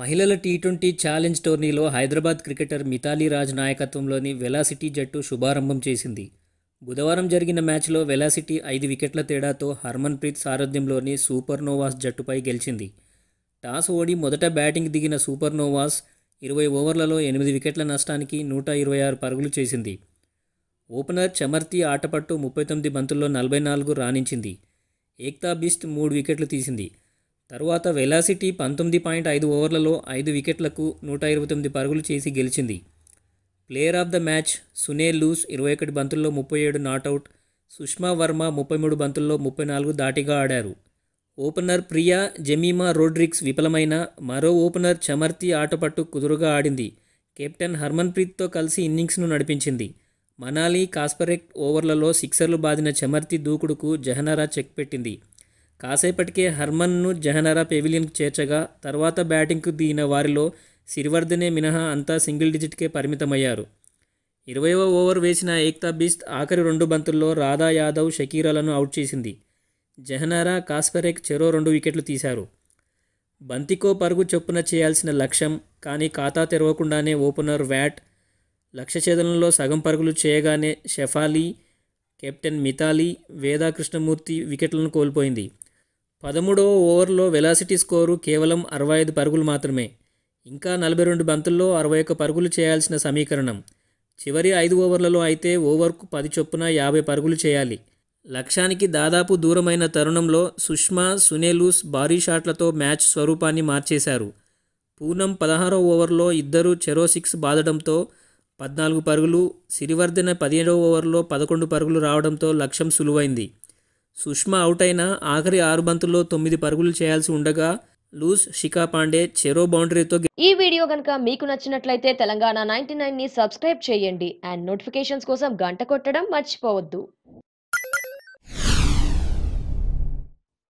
మహిళల T twenty challenge టోర్నీలో Hyderabad cricketer మితాలీ Raj నాయకత్వంలోని వెలాసిటీ జట్టు శుభారంభం చేసింది బుధవారం జరిగిన మ్యాచ్లో వెలాసిటీ ఐదు వికెట్ల తేడాతో హర్మన్ప్రీత్ సారథ్యంలోని సూపర్ నోవాస్ జట్టుపై గెలిచింది టాస్ ఓడి మొదట బ్యాటింగ్ దిగిన సూపర్ నోవాస్ ఇరవై ఓవర్లలో ఎనిమిది వికెట్ల నష్టానికి నూట ఇరవై ఆరు పరుగులు చేసింది ఓపెనర్ చమర్తి ఆటపట్టు ముప్పై తొమ్మిది బంతుల్లో నలభై నాలుగు రాణించింది ఏక్తా బిస్ట్ మూడు వికెట్లు తీసింది తరువాత వెలాసిటీ పంతొమ్మిది పాయింట్ ఐదు ఓవర్లలో ఐదు వికెట్లకు నూట ఇరవై తొమ్మిది పరుగులు చేసి గెలిచింది player of the match Sune Luus ఇరవై ఒకటి బంతుల్లో ముప్పై ఏడు నాట్అవుట్ సుష్మా వర్మ ముప్పై మూడు బంతుల్లో ముప్పై నాలుగు దాటిగా ఆడారు ఓపెనర్ ప్రియా జెమీమా రోడ్రిక్స్ విఫలమైన మరో ఓపెనర్ చమర్తి ఆటపట్టు కుదురుగా ఆడింది కెప్టెన్ హర్మన్ప్రీత్తో కలిసి ఇన్నింగ్స్ను నడిపించింది మనాలి కాస్పరెక్ ఓవర్లలో సిక్సర్లు బాదిన చమర్తి దూకుడుకు జహనరా చెక్ పెట్టింది కాసేపటికే హర్మన్ను జహనరా పెవిలియన్కు చేర్చగా తర్వాత బ్యాటింగ్కు దిగిన వారిలో సిరివర్ధనే మినహా అంతా సింగిల్ డిజిట్కే పరిమితమయ్యారు ఇరవైవ ఓవర్ వేసిన ఏక్తా బిస్త్ ఆఖరి రెండు బంతుల్లో రాధా యాదవ్ షకీరాలను అవుట్ చేసింది జహనారా కాస్పరేక్ చెరో రెండు వికెట్లు తీశారు బంతికో పరుగు చొప్పున చేయాల్సిన లక్ష్యం కానీ ఖాతా తెరవకుండానే ఓపెనర్ వ్యాట్ లక్ష్య ఛేదనలో సగం పరుగులు చేయగానే షెఫాలీ కెప్టెన్ మితాలీ వేదా కృష్ణమూర్తి వికెట్లను కోల్పోయింది పదమూడవ ఓవర్లో వెలాసిటీ స్కోరు కేవలం అరవై ఐదు పరుగులు మాత్రమే ఇంకా నలభై రెండు బంతుల్లో అరవై ఒక్క పరుగులు చేయాల్సిన సమీకరణం చివరి ఐదు ఓవర్లలో అయితే ఓవర్కు పది చొప్పున యాభై పరుగులు చేయాలి లక్ష్యానికి దాదాపు దూరమైన తరుణంలో సుష్మా సునేలుస్ భారీ షాట్లతో మ్యాచ్ స్వరూపాన్ని మార్చేశారు పూనం పదహారో ఓవర్లో ఇద్దరు చెరో సిక్స్ బాదడంతో పద్నాలుగు పరుగులు సిరివర్ధన పదిహేడవ ఓవర్లో పదకొండు పరుగులు రావడంతో లక్ష్యం సులువైంది సుష్మా అవుట్ అయిన ఆఖరి ఆరు బంతుల్లో తొమ్మిది పరుగులు చేయాల్సి ఉండగా లూస్ శిఖా పాండే చెరో బౌండరీతో ఈ వీడియో కనుక మీకు నచ్చినట్లయితే తెలంగాణ నైన్టీ నైన్ ని సబ్స్క్రైబ్ చేయండి అండ్ నోటిఫికేషన్స్ కోసం గంట కొట్టడం మర్చిపోవద్దు